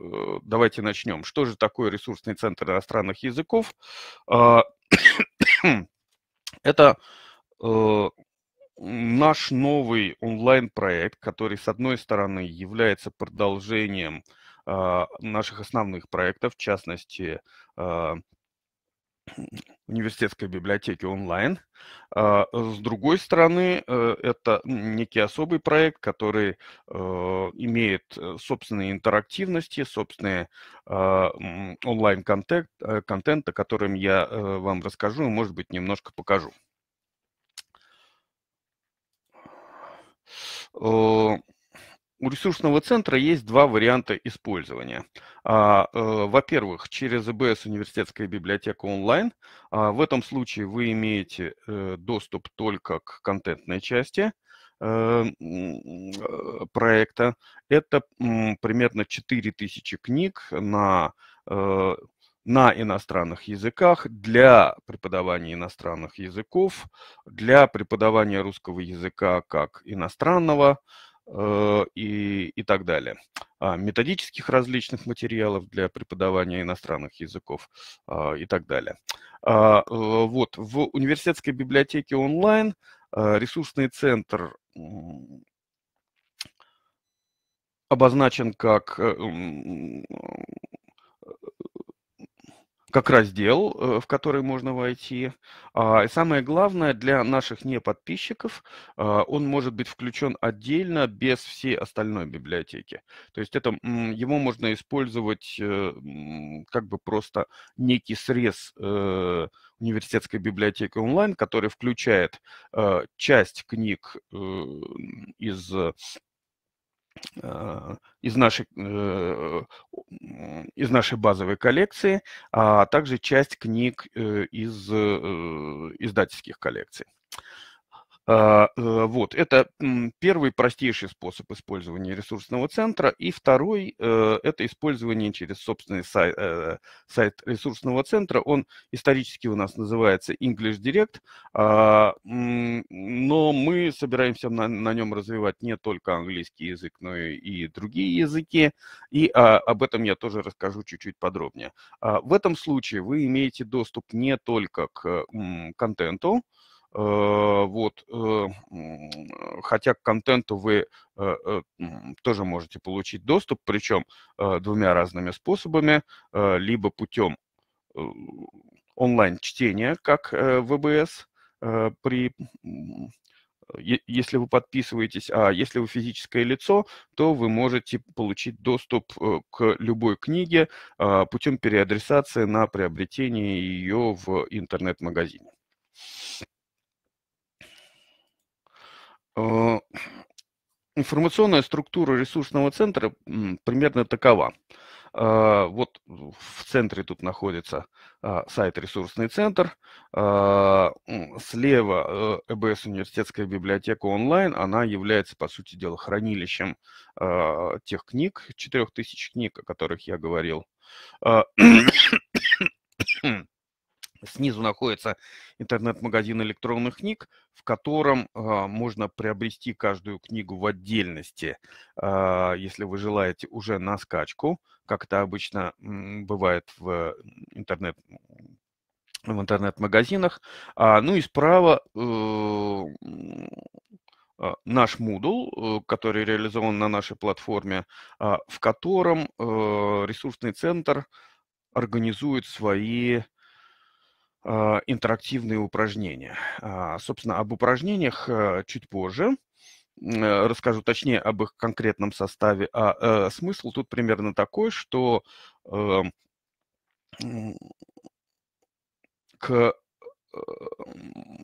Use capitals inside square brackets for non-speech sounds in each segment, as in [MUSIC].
Э, давайте начнем. Что же такое ресурсный центр иностранных языков? А, [COUGHS] это э, наш новый онлайн-проект, который, с одной стороны, является продолжением а, наших основных проектов, в частности, а, университетской библиотеки онлайн. А, с другой стороны, э, это некий особый проект, который э, имеет э, собственные интерактивности, собственные а, онлайн-контент, контент, о котором я вам расскажу и, может быть, немножко покажу у ресурсного центра есть два варианта использования. А, э, во-первых, через ЭБС университетская библиотека онлайн. А, в этом случае вы имеете э, доступ только к контентной части э, проекта. Это примерно 4000 книг на на иностранных языках, для преподавания иностранных языков, для преподавания русского языка как иностранного, Э, и, и так далее. А, методических различных материалов для преподавания иностранных языков а, и так далее. А, э, вот, в университетской библиотеке онлайн ресурсный центр обозначен как э, как раздел, э, в который можно войти. А, и самое главное, для наших не подписчиков а, он может быть включен отдельно, без всей остальной библиотеки. То есть это, его можно использовать э, как бы просто некий срез э, университетской библиотеки онлайн, который включает часть книг из Э, из нашей, э, из нашей базовой коллекции, а также часть книг э, из издательских коллекций. А, э, вот, это первый простейший способ использования ресурсного центра. И второй э, – это использование через собственный сайт, э, сайт ресурсного центра. Он исторически у нас называется English Direct, а, но мы собираемся на, на нем развивать не только английский язык, но и другие языки. И а, об этом я тоже расскажу чуть-чуть подробнее. В этом случае вы имеете доступ не только к контенту, Э, вот, э, э, хотя к контенту вы тоже можете получить доступ, причем двумя разными способами, либо путем онлайн-чтения, как ВБС, при если вы подписываетесь, а если вы физическое лицо, то вы можете получить доступ к любой книге а, путем переадресации на приобретение ее в интернет-магазине. Э, информационная структура ресурсного центра примерно такова. Э, вот в центре тут находится э, сайт «Ресурсный центр». Слева ЭБС «Университетская библиотека онлайн». Она является, по сути дела, хранилищем тех книг, 4000 книг, о которых я говорил. [COUGHS] Снизу находится интернет-магазин электронных книг, в котором э, можно приобрести каждую книгу в отдельности, э, если вы желаете уже на скачку, как это обычно м, бывает в интернет в интернет-магазинах. А, ну и справа э, а, наш Moodle, э, который реализован на нашей платформе, в котором э, ресурсный центр организует свои а, интерактивные упражнения. А, собственно, об упражнениях э, чуть позже э, расскажу точнее об их конкретном составе. А э, смысл тут примерно такой, что эм, к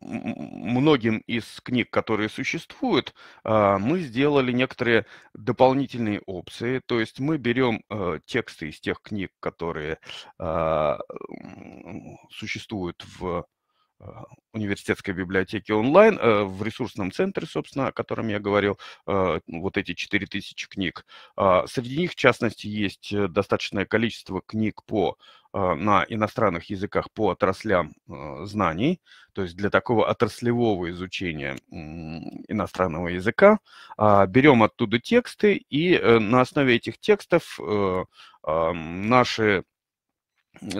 многим из книг, которые существуют, а, мы сделали некоторые дополнительные опции. То есть мы берем э, тексты из тех книг, которые а, существуют в э, университетской библиотеке онлайн, э, в ресурсном центре, собственно, о котором я говорил, вот эти 4000 книг. А, среди них, в частности, есть достаточное количество книг по Э, на иностранных языках по отраслям э, знаний, то есть для такого отраслевого изучения иностранного языка. А, берем оттуда тексты, и э, на основе этих текстов а, наши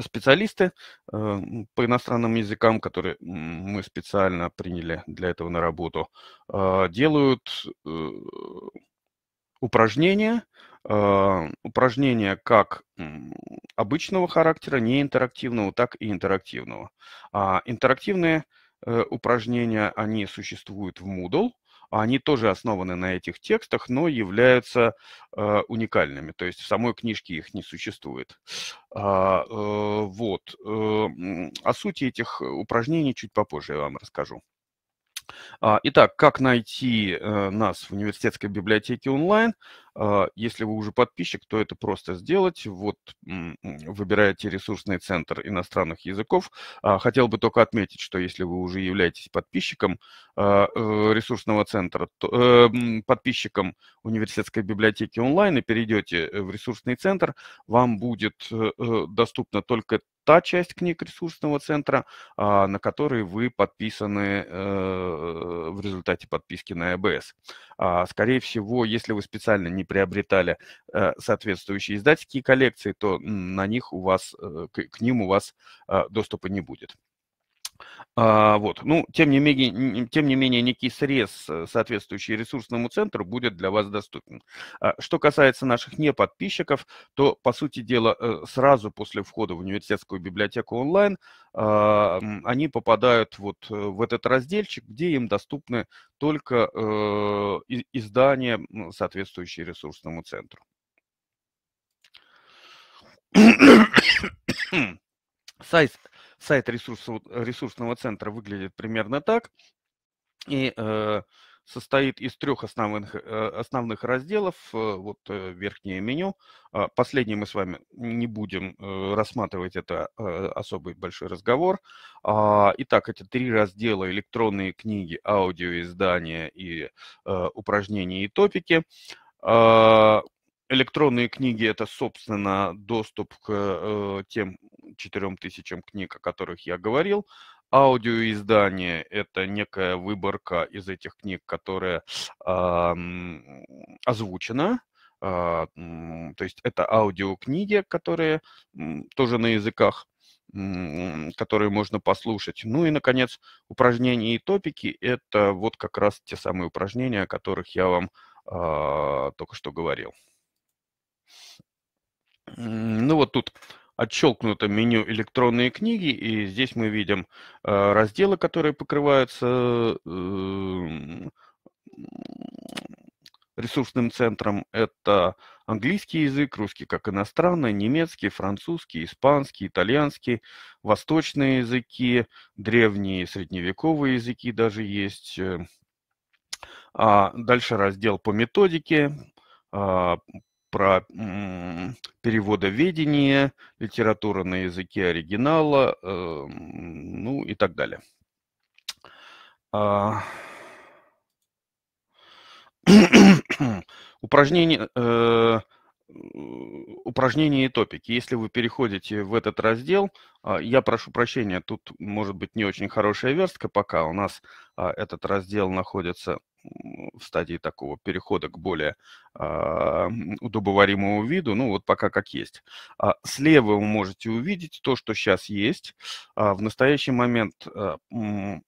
специалисты по иностранным языкам, которые мы специально приняли для этого на работу, делают упражнения, Э, упражнения как обычного характера, не интерактивного, так и интерактивного. А интерактивные э, упражнения, они существуют в Moodle, а они тоже основаны на этих текстах, но являются э, уникальными. То есть в самой книжке их не существует. А, э, вот. Э, о сути этих упражнений чуть попозже я вам расскажу. А, итак, как найти нас в университетской библиотеке онлайн? А, если вы уже подписчик, то это просто сделать. Вот выбираете ресурсный центр иностранных языков. А, хотел бы только отметить, что если вы уже являетесь подписчиком а, э, ресурсного центра, то, э, подписчиком университетской библиотеки онлайн и перейдете э, в ресурсный центр, вам будет доступна только та часть книг ресурсного центра, на которые вы подписаны в результате подписки на ЭБС. А, скорее всего, если вы специально не приобретали э, соответствующие издательские коллекции, то на них у вас, э, к ним у вас э, доступа не будет. А, вот. Ну, тем не, менее, тем не менее, некий срез, э, соответствующий ресурсному центру, будет для вас доступен. А, что касается наших неподписчиков, то, по сути дела, э, сразу после входа в университетскую библиотеку онлайн а, они попадают вот э, в этот разделчик, где им доступны только а, издания, соответствующие ресурсному центру. Сайт, сайт ресурсов, ресурсного центра выглядит примерно так. И э, состоит из трех основных, э, основных разделов. Э, вот э, верхнее меню. А, последнее мы с вами не будем рассматривать, это особый большой разговор. А, итак, эти три раздела – электронные книги, аудиоиздания и упражнения и топики а, электронные книги – это, собственно, доступ к э, тем четырем тысячам книг, о которых я говорил. Аудиоиздание – это некая выборка из этих книг, которая э, озвучена. Э, то есть это аудиокниги, которые тоже на языках которые можно послушать. Ну и, наконец, упражнения и топики – это вот как раз те самые упражнения, о которых я вам э, только что говорил. Ну вот тут отщелкнуто меню электронные книги, и здесь мы видим э, разделы, которые покрываются э, ресурсным центром. Это английский язык, русский как иностранный, немецкий, французский, испанский, итальянский, восточные языки, древние средневековые языки даже есть. Э. А дальше раздел по методике, а, про переводоведение, литература на языке оригинала, эм, ну и так далее. А... Упражнение, э, упражнения и топики. Если вы переходите в этот раздел, а, я прошу прощения, тут может быть не очень хорошая верстка пока. У нас а, этот раздел находится в стадии такого перехода к более э, удобоваримому виду, ну вот пока как есть. А слева вы можете увидеть то, что сейчас есть. А в настоящий момент э,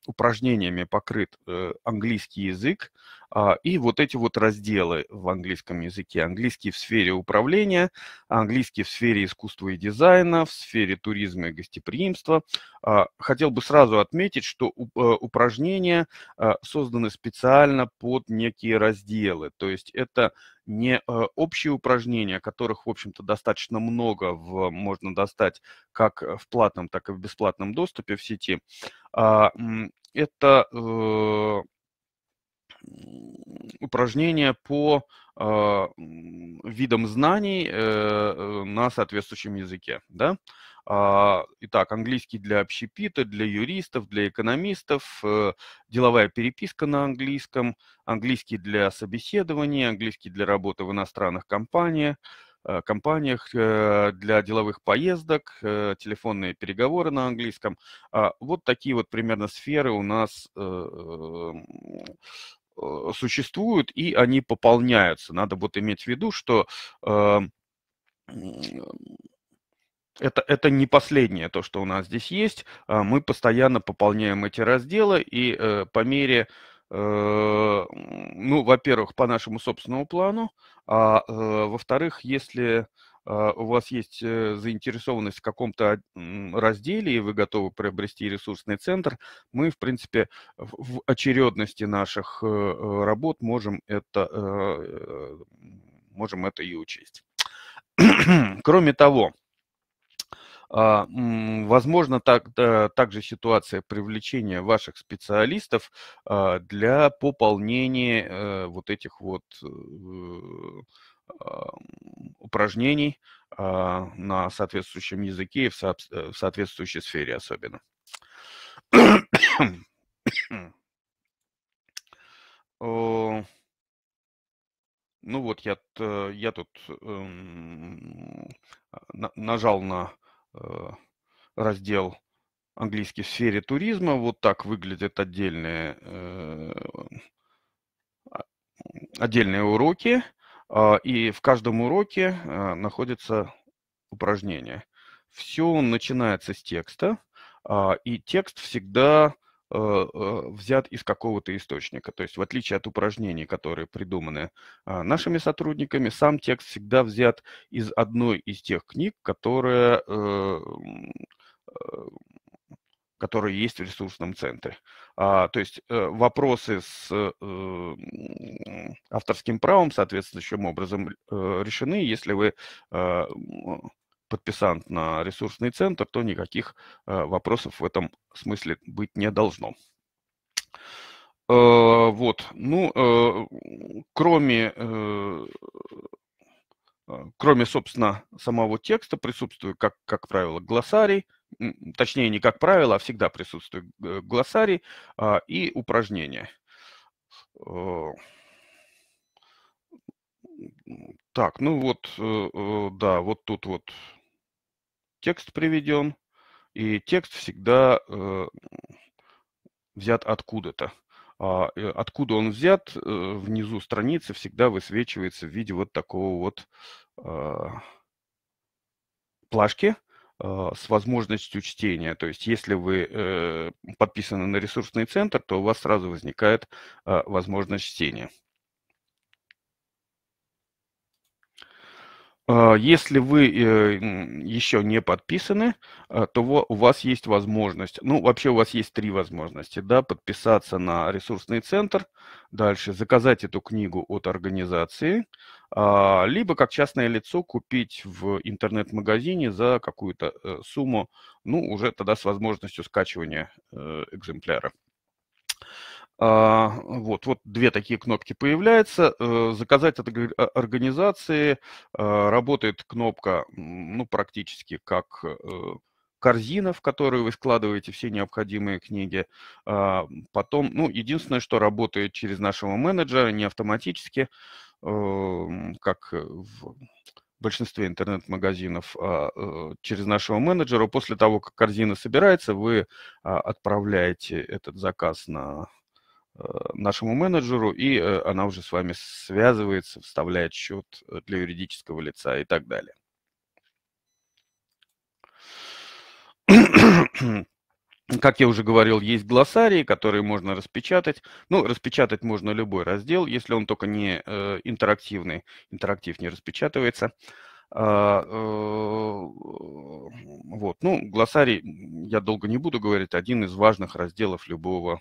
упражнениями покрыт э, английский язык, а, и вот эти вот разделы в английском языке. Английский в сфере управления, английский в сфере искусства и дизайна, в сфере туризма и гостеприимства. А, хотел бы сразу отметить, что э, упражнения э, созданы специально под некие разделы. То есть это не э, общие упражнения, которых, в общем-то, достаточно много в, можно достать как в платном, так и в бесплатном доступе в сети. А, это упражнения по э, видам знаний э, э, на соответствующем языке. Да? А, итак, английский для общепита, для юристов, для экономистов, э, деловая переписка на английском, английский для собеседования, английский для работы в иностранных э, компаниях, компаниях для деловых поездок, телефонные переговоры на английском. А, вот такие вот примерно сферы у нас Э, существуют и они пополняются. Надо вот иметь в виду, что э, это, это не последнее то, что у нас здесь есть. А, мы постоянно пополняем эти разделы, и э, по мере, э, ну, во-первых, по нашему собственному плану, а э, во-вторых, если а, у вас есть э, заинтересованность в каком-то разделе, и вы готовы приобрести ресурсный центр, мы, в принципе, в очередности наших э, э, работ можем это, можем это и учесть. [CLEARS THROAT] Кроме того, а, возможно, так, также ситуация привлечения ваших специалистов а, для пополнения э, вот этих вот э, а, упражнений на соответствующем языке и в э, соответствующей сфере особенно. [COUGHS] Ну вот, я, я тут эм, нажал на Э, раздел английский в сфере туризма. Вот так выглядят отдельные, э, а, отдельные уроки. А, и в каждом уроке э, находится упражнение. Все начинается с текста, а, и текст всегда Э, э, взят из какого-то источника. То есть в отличие от упражнений, которые придуманы а, нашими сотрудниками, сам текст всегда взят из одной из тех книг, которые, э, которые есть в ресурсном центре. А, то есть вопросы с авторским правом соответствующим образом решены, если вы подписант на ресурсный центр, то никаких э, вопросов в этом смысле быть не должно. Э, вот, ну, э, кроме кроме, собственно, самого текста, присутствует, как, как правило, глоссарий, точнее, не как правило, а всегда присутствует глоссарий а, и упражнения. Так, ну вот, да, вот тут вот текст приведен, и текст всегда э, взят откуда-то. А, э, откуда он взят, э, внизу страницы всегда высвечивается в виде вот такого вот э, плашки э, с возможностью чтения. То есть если вы э, подписаны на ресурсный центр, то у вас сразу возникает э, возможность чтения. А, если вы э, еще не подписаны, э, то у вас есть возможность, ну вообще у вас есть три возможности, да, подписаться на ресурсный центр, дальше заказать эту книгу от организации, а, либо как частное лицо купить в интернет-магазине за какую-то э, сумму, ну уже тогда с возможностью скачивания экземпляра. А, вот, вот две такие кнопки появляются. Э, заказать от а, организации а, работает кнопка, ну, практически как э, корзина, в которую вы складываете все необходимые книги. Потом, ну, единственное, что работает через нашего менеджера, не автоматически, э, как в большинстве интернет-магазинов через нашего менеджера. После того, как корзина собирается, вы отправляете этот заказ на Э, нашему менеджеру, и э, она уже с вами связывается, вставляет счет э, для юридического лица и так далее. Как я уже говорил, есть глоссарии, которые можно распечатать. Ну, распечатать можно любой раздел, если он только не интерактивный. Интерактив не распечатывается. А, вот, ну, глоссарий я долго не буду говорить, один из важных разделов любого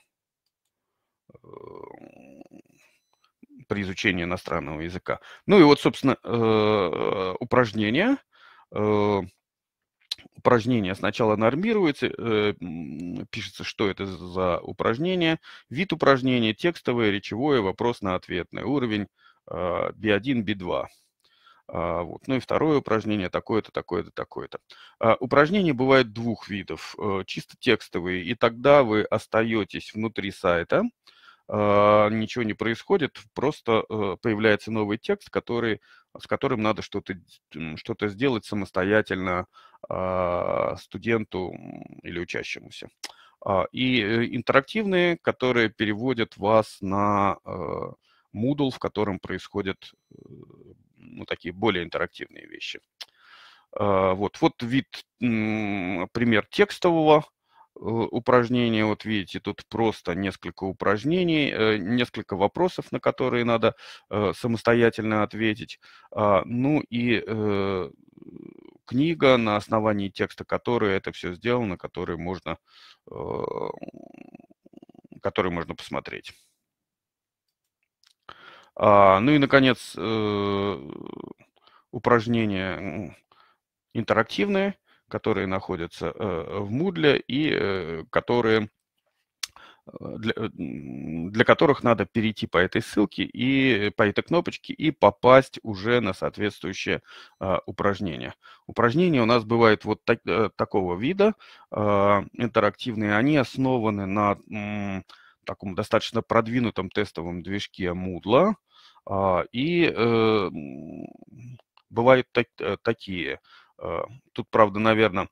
Э, при изучении иностранного языка. Ну и вот, собственно, э, упражнение. Э, упражнение сначала нормируется, пишется, что это за упражнение, вид упражнения, текстовое, речевое, вопрос-ответный, уровень B1, B2. А, вот. Ну и второе упражнение такое-то, такое-то, такое-то. А, упражнения бывают двух видов. Чисто текстовые, и тогда вы остаетесь внутри сайта, а, ничего не происходит, просто э, появляется новый текст, который, с которым надо что-то что сделать самостоятельно а, студенту или учащемуся. А, и э, интерактивные, которые переводят вас на э, Moodle, в котором происходят ну, такие более интерактивные вещи. Вот, вот вид, пример текстового Э, упражнения. Вот видите, тут просто несколько упражнений, э, несколько вопросов, на которые надо э, самостоятельно ответить. А, ну и книга, на основании текста которой это все сделано, который можно, который можно посмотреть. А, ну и, наконец, упражнения интерактивные – которые находятся э, в Moodle и э, которые э, для, для которых надо перейти по этой ссылке и по этой кнопочке и попасть уже на соответствующее э, упражнение. Упражнения у нас бывают вот так, э, такого вида, э, интерактивные. Они основаны на м, таком достаточно продвинутом тестовом движке Moodle. Э, и э, бывают так, такие. Э, Э, тут, правда, наверное,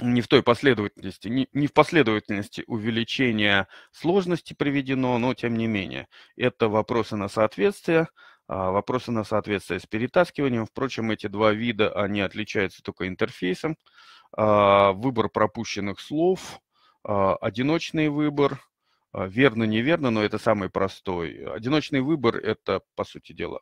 не в той последовательности, не, не в последовательности увеличения сложности приведено, но тем не менее. Это вопросы на соответствие, а, вопросы на соответствие с перетаскиванием. Впрочем, эти два вида, они отличаются только интерфейсом. А, выбор пропущенных слов, а, одиночный выбор, верно, неверно, но это самый простой. Одиночный выбор – это, по сути дела,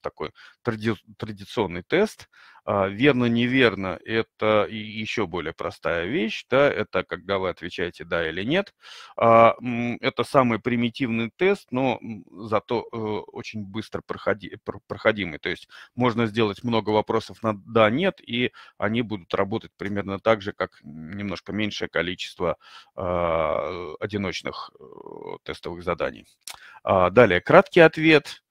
такой тради традиционный тест – а, верно, неверно – это еще более простая вещь, да, это когда вы отвечаете «да» или «нет». А, это самый примитивный тест, но зато э, очень быстро проходи, проходимый. То есть можно сделать много вопросов на «да», «нет», и они будут работать примерно так же, как немножко меньшее количество а, одиночных э, тестовых заданий. Далее, краткий ответ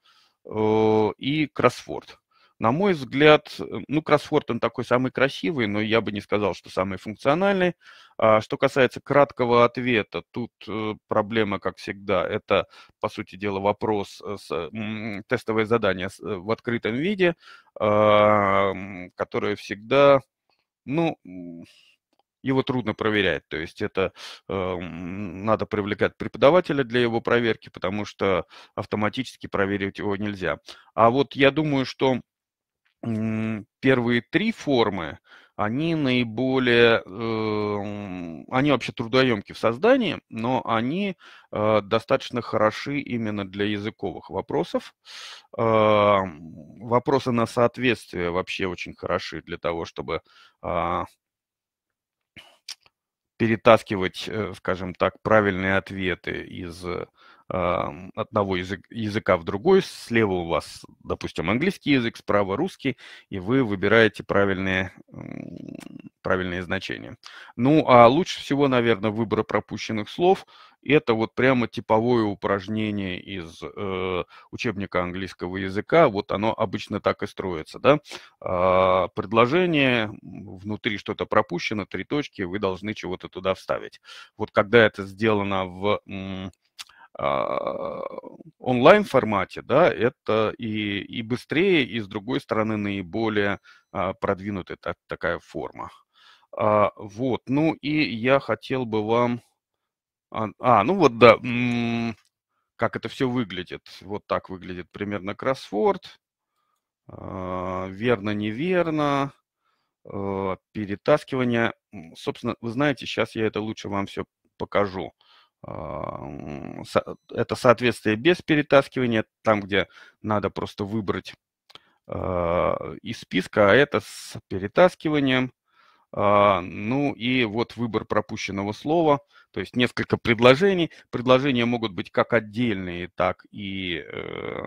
э, и кроссворд. На мой взгляд, э, ну, кроссворд, он такой самый красивый, но я бы не сказал, что самый функциональный. А что касается краткого ответа, тут э, проблема, как всегда, это, по сути дела, вопрос, э, с, тестовое задание в открытом виде, а, которое всегда, ну, его трудно проверять. То есть это э, надо привлекать преподавателя для его проверки, потому что автоматически проверить его нельзя. А вот я думаю, что первые три формы, они наиболее, э, они вообще трудоемки в создании, но они э, достаточно хороши именно для языковых вопросов. Э, вопросы на соответствие вообще очень хороши для того, чтобы а, перетаскивать, э, скажем так, правильные ответы из э, одного языка в другой. Слева у вас, допустим, английский язык, справа русский, и вы выбираете правильные, правильные значения. Ну, а лучше всего, наверное, выбора пропущенных слов. Это вот прямо типовое упражнение из э, учебника английского языка. Вот оно обычно так и строится, да. Э, предложение, внутри что-то пропущено, три точки, вы должны чего-то туда вставить. Вот когда это сделано в а, онлайн-формате, да, это и, и быстрее, и, с другой стороны, наиболее а, продвинутая так, такая форма. А, вот, ну и я хотел бы вам... А, а ну вот, да, как это все выглядит. Вот так выглядит примерно кроссворд. А, верно, неверно. А, перетаскивание. Собственно, вы знаете, сейчас я это лучше вам все покажу. А, это соответствие без перетаскивания, там, где надо просто выбрать а, из списка, а это с перетаскиванием. А, ну и вот выбор пропущенного слова, то есть несколько предложений. Предложения могут быть как отдельные, так и э,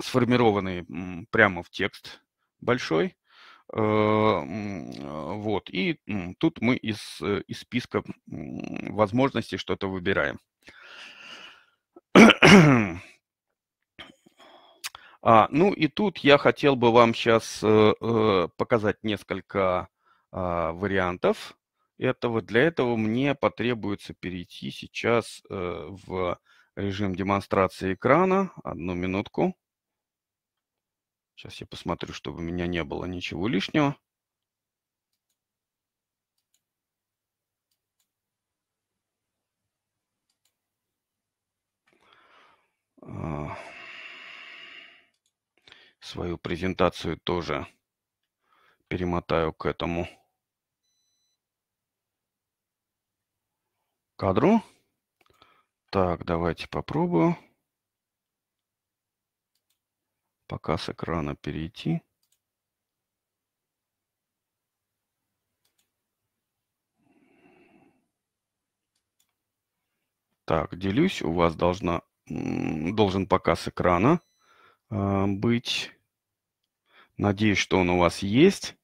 сформированные прямо в текст большой. Э, э, вот. И тут мы из, э, из списка возможностей что-то выбираем. А, ну и тут я хотел бы вам сейчас э, показать несколько э, вариантов этого. Для этого мне потребуется перейти сейчас э, в режим демонстрации экрана. Одну минутку. Сейчас я посмотрю, чтобы у меня не было ничего лишнего. А, свою презентацию тоже перемотаю к этому кадру. Так, давайте попробую пока с экрана перейти. Так, делюсь. У вас должна, должен показ экрана э, быть. Надеюсь, что он у вас есть.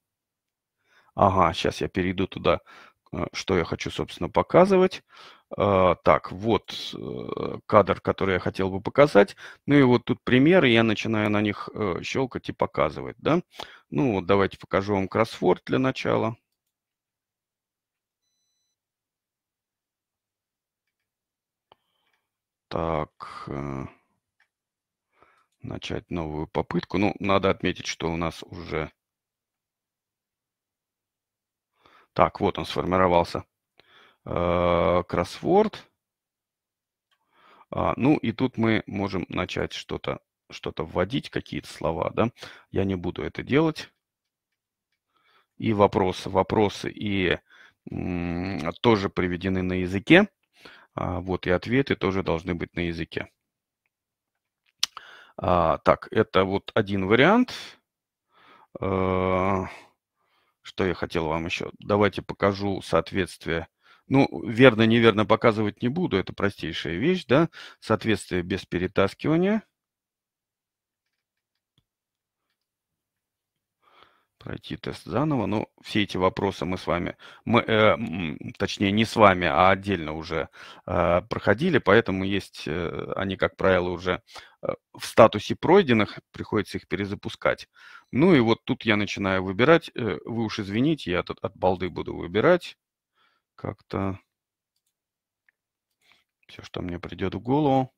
Ага, сейчас я перейду туда, а, что я хочу, собственно, показывать. А, так, вот э, кадр, который я хотел бы показать. Ну и вот тут примеры, я начинаю на них э, щелкать и показывать, да. Ну вот давайте покажу вам кроссворд для начала. Так, э, начать новую попытку. Ну, надо отметить, что у нас уже... Так, вот он сформировался. Э, кроссворд. А, ну и тут мы можем начать что-то что то вводить, какие-то слова. Да? Я не буду это делать. И вопросы, вопросы и тоже приведены на языке. А, вот и ответы тоже должны быть на языке. А, так, это вот один вариант. Э, что я хотел вам еще? Давайте покажу соответствие ну, верно-неверно показывать не буду, это простейшая вещь, да, соответствие без перетаскивания. Пройти тест заново, но ну, все эти вопросы мы с вами, мы, э, точнее не с вами, а отдельно уже э, проходили, поэтому есть, э, они, как правило, уже э, в статусе пройденных, приходится их перезапускать. Ну и вот тут я начинаю выбирать, э, вы уж извините, я тут от балды буду выбирать как-то все, что мне придет в голову.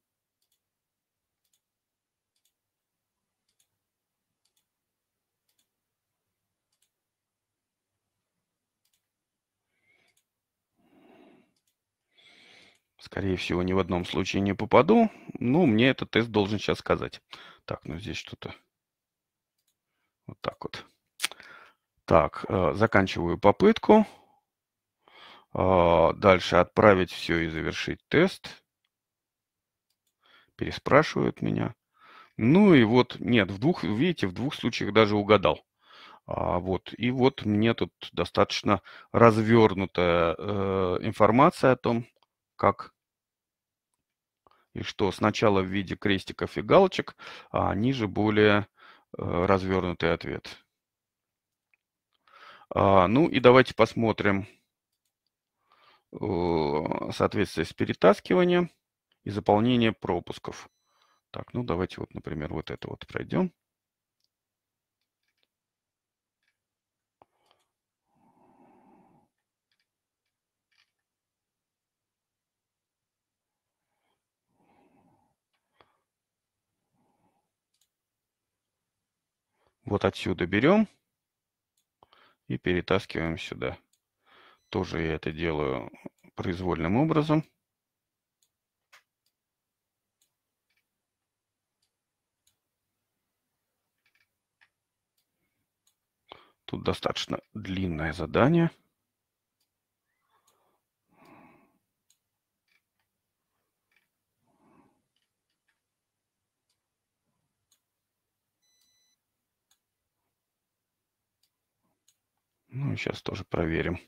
Скорее всего, ни в одном случае не попаду. Ну, мне этот тест должен сейчас сказать. Так, ну здесь что-то... Вот так вот. Так, э, заканчиваю попытку. А, дальше отправить все и завершить тест. Переспрашивают меня. Ну и вот, нет, в двух, видите, в двух случаях даже угадал. А, вот, и вот мне тут достаточно развернутая э, информация о том, как и что сначала в виде крестиков и галочек, а ниже более э, развернутый ответ. А, ну и давайте посмотрим соответствие с перетаскиванием и заполнение пропусков. Так, ну давайте вот, например, вот это вот пройдем. Вот отсюда берем и перетаскиваем сюда. Тоже я это делаю произвольным образом. Тут достаточно длинное задание. Ну сейчас тоже проверим.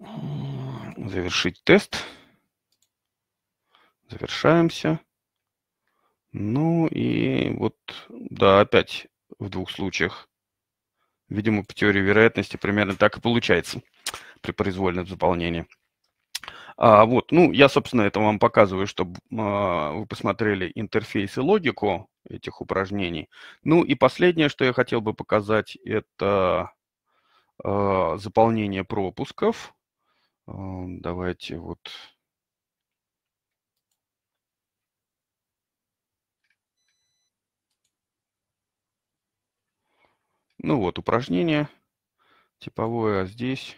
Завершить тест. Завершаемся. Ну и вот, да, опять в двух случаях. Видимо, по теории вероятности примерно так и получается при произвольном заполнении. А, вот, ну, я, собственно, это вам показываю, чтобы а, вы посмотрели интерфейс и логику этих упражнений. Ну и последнее, что я хотел бы показать, это а, заполнение пропусков. Э, давайте вот Ну вот, упражнение типовое, а здесь...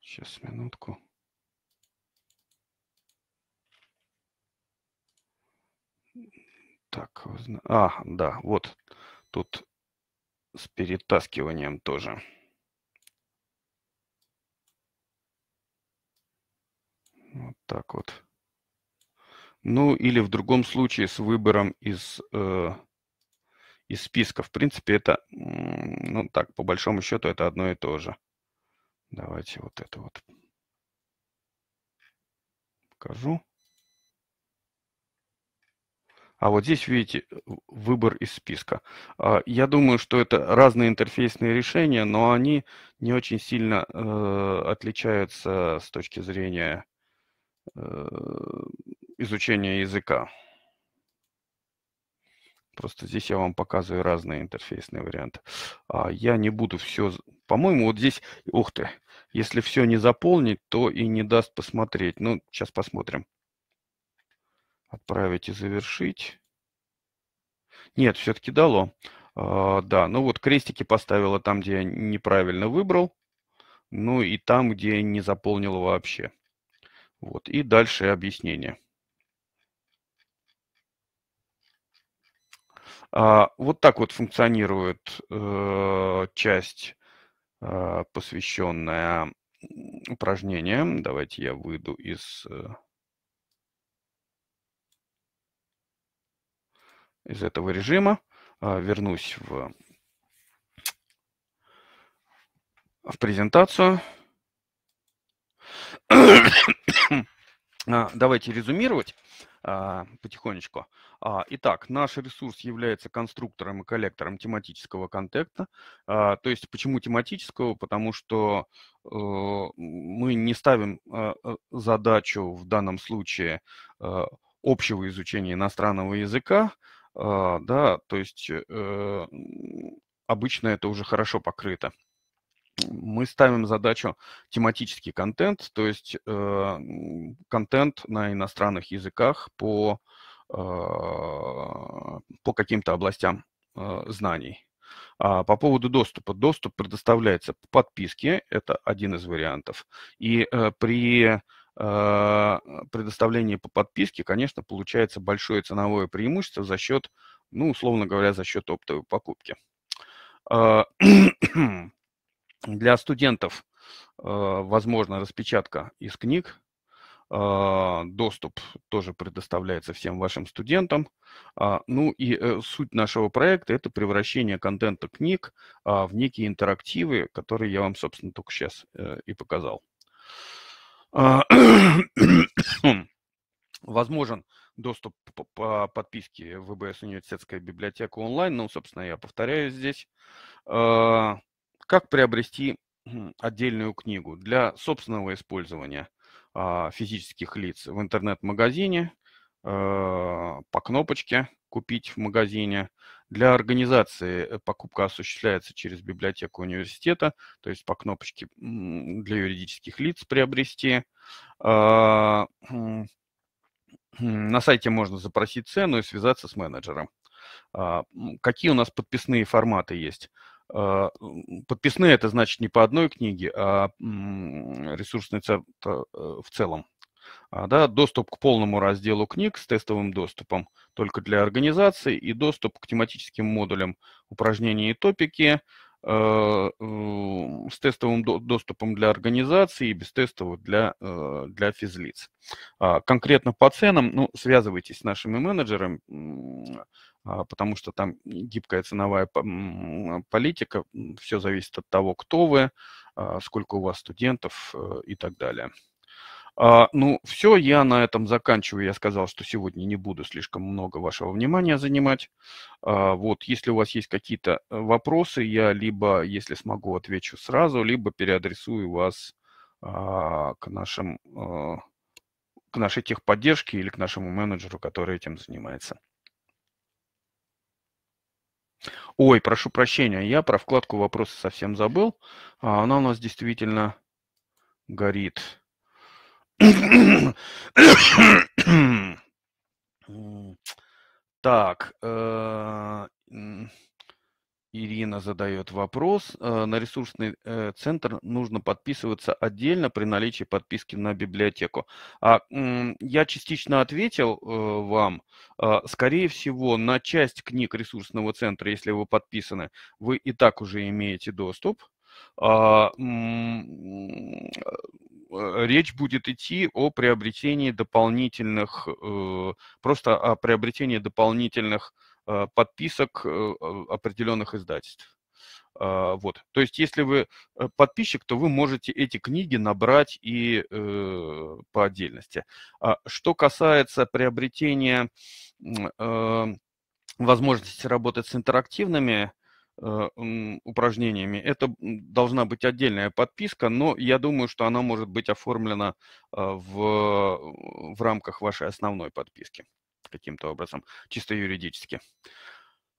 Сейчас, минутку. Так, а, да, вот тут с перетаскиванием тоже. Вот так вот. Ну или в другом случае с выбором из, э, из списка. В принципе, это, ну так, по большому счету, это одно и то же. Давайте вот это вот покажу. А вот здесь видите выбор из списка. А, я думаю, что это разные интерфейсные решения, но они не очень сильно э, отличаются с точки зрения э, изучения языка. Просто здесь я вам показываю разные интерфейсные варианты. А я не буду все... По-моему, вот здесь... Ух ты! Если все не заполнить, то и не даст посмотреть. Ну, сейчас посмотрим. Отправить и завершить. Нет, все-таки дало. А, да, ну вот крестики поставила там, где я неправильно выбрал. Ну и там, где я не заполнил вообще. Вот. И дальше объяснение. А, вот так вот функционирует э, часть, э, посвященная упражнениям. Давайте я выйду из... Э, из этого режима, а, вернусь в, в презентацию. А, давайте резюмировать а, потихонечку. Итак, наш ресурс является конструктором и коллектором тематического контекста. То есть почему тематического? Потому что э, мы не ставим задачу в данном случае общего изучения иностранного языка, а, да, то есть э, э, обычно это уже хорошо покрыто. Мы ставим задачу тематический контент, то есть э, контент на иностранных языках по, а, по каким-то областям а, знаний. По поводу доступа. Доступ предоставляется по подписке, это один из вариантов. И при а, а, предоставление по подписке, конечно, получается большое ценовое преимущество за счет, ну, условно говоря, за счет оптовой покупки. А, [CLEARS THROAT] для студентов возможна распечатка из книг, доступ тоже предоставляется всем вашим студентам. Ну и э, суть нашего проекта – это превращение контента книг в некие интерактивы, которые я вам, собственно, только сейчас э, и показал. А, хм. [COUGHS] возможен доступ по подписке в ВБС университетская библиотека онлайн. Ну, собственно, я повторяю здесь. А, как приобрести хм, отдельную книгу для собственного использования а, физических лиц в интернет-магазине по кнопочке «Купить в магазине», для организации э, покупка осуществляется через библиотеку университета, то есть по кнопочке для юридических лиц приобрести. А, на сайте можно запросить цену и связаться с менеджером. А, какие у нас подписные форматы есть? А, подписные – это значит не по одной книге, а ресурсный центр э, в целом. А, да, доступ к полному разделу книг с тестовым доступом только для организации и доступ к тематическим модулям упражнений и топики э, э, с тестовым до доступом для организации и без тестового для, э, для физлиц. А, конкретно по ценам, ну, связывайтесь с нашими менеджерами, а, потому что там гибкая ценовая политика, все зависит от того, кто вы, а, сколько у вас студентов э, и так далее. А, ну, все, я на этом заканчиваю. Я сказал, что сегодня не буду слишком много вашего внимания занимать. А, вот, если у вас есть какие-то э, вопросы, я либо, если смогу, отвечу сразу, либо переадресую вас а, к нашим э, к нашей техподдержке или к нашему менеджеру, который этим занимается. Ой, прошу прощения, я про вкладку вопросы совсем забыл. Она у нас действительно горит. [COUGHS] Так, э, Ирина задает вопрос. Э, на ресурсный э, центр нужно подписываться отдельно при наличии подписки на библиотеку. А, я частично ответил вам. Скорее всего, на часть книг ресурсного центра, если вы подписаны, вы и так уже имеете доступ. А, Э, речь будет идти о приобретении дополнительных, э, просто о приобретении дополнительных э, подписок определенных издательств. А, вот. То есть, если вы подписчик, то вы можете эти книги набрать и по отдельности. А что касается приобретения возможности работать с интерактивными Э, упражнениями. Это должна быть отдельная подписка, но я думаю, что она может быть оформлена э, в, в рамках вашей основной подписки каким-то образом, чисто юридически.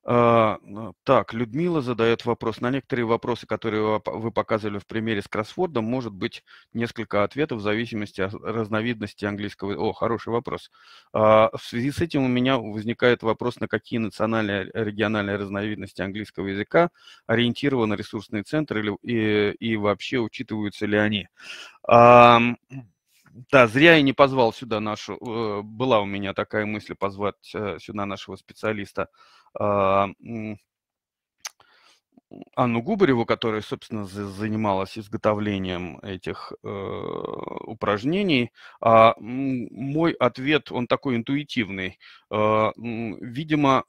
А, ну, так, Людмила задает вопрос. На некоторые вопросы, которые вы показывали в примере с кроссвордом, может быть несколько ответов в зависимости от разновидности английского. О, хороший вопрос. А, в связи с этим у меня возникает вопрос, на какие национальные, э, региональные разновидности английского языка ориентированы ресурсные центры и, э, и вообще учитываются ли они да, зря я не позвал сюда нашу, э, была у меня такая мысль позвать э, сюда нашего специалиста а, Анну Губареву, которая, собственно, занималась изготовлением этих э, упражнений. А мой ответ, он такой интуитивный. А, видимо,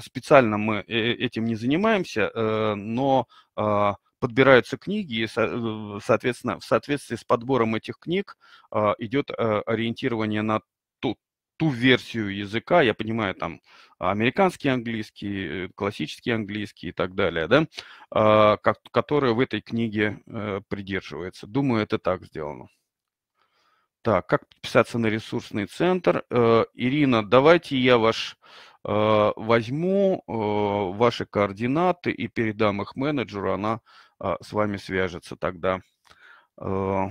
специально мы этим не занимаемся, но а, подбираются книги, и, э, соответственно, в соответствии с подбором этих книг а, идет э, ориентирование на ту, ту версию языка, я понимаю, там, американский английский, классический английский и так далее, да, а, которая в этой книге э, придерживается. Думаю, это так сделано. Так, как подписаться на ресурсный центр? Ирина, давайте я ваш возьму ваши координаты и передам их менеджеру, она а, с вами свяжется тогда. А,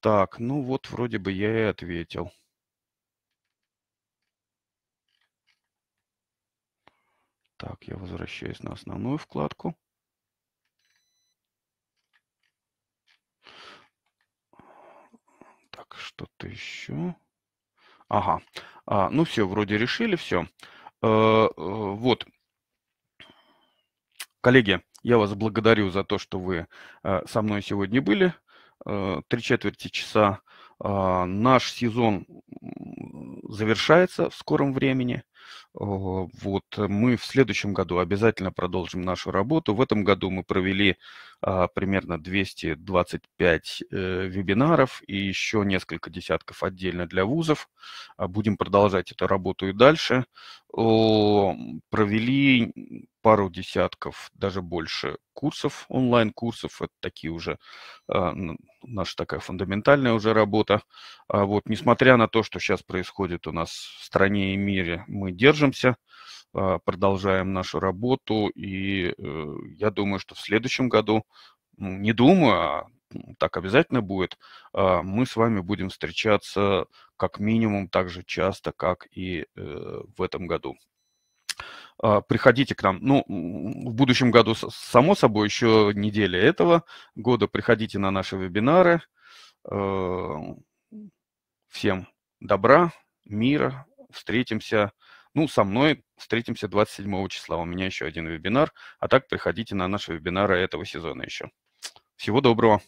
так, ну вот вроде бы я и ответил. Так, я возвращаюсь на основную вкладку. Так, что-то еще. Ага. А, ну все, вроде решили все. Э, а, э, вот. Коллеги, я вас благодарю за то, что вы э, со мной сегодня были. Э, три четверти часа. А, наш сезон завершается в скором времени. Вот э, мы в следующем году обязательно продолжим нашу работу. В этом году мы провели а, примерно 225 э, вебинаров и еще несколько десятков отдельно для вузов. А будем продолжать эту работу и дальше. О, провели пару десятков, даже больше курсов, онлайн-курсов. Это такие уже э, наша такая фундаментальная уже работа. А вот несмотря на то, что сейчас происходит у нас в стране и мире, мы держим держимся, а, продолжаем нашу работу, и э, я думаю, что в следующем году, не думаю, а так обязательно будет, а, мы с вами будем встречаться как минимум так же часто, как и э, в этом году а, приходите к нам. Ну, в будущем году, само собой, еще неделя этого года, приходите на наши вебинары. Э, всем добра, мира, встретимся. Ну, со мной встретимся 27 числа. У меня еще один вебинар. А так приходите на наши вебинары этого сезона еще. Всего доброго.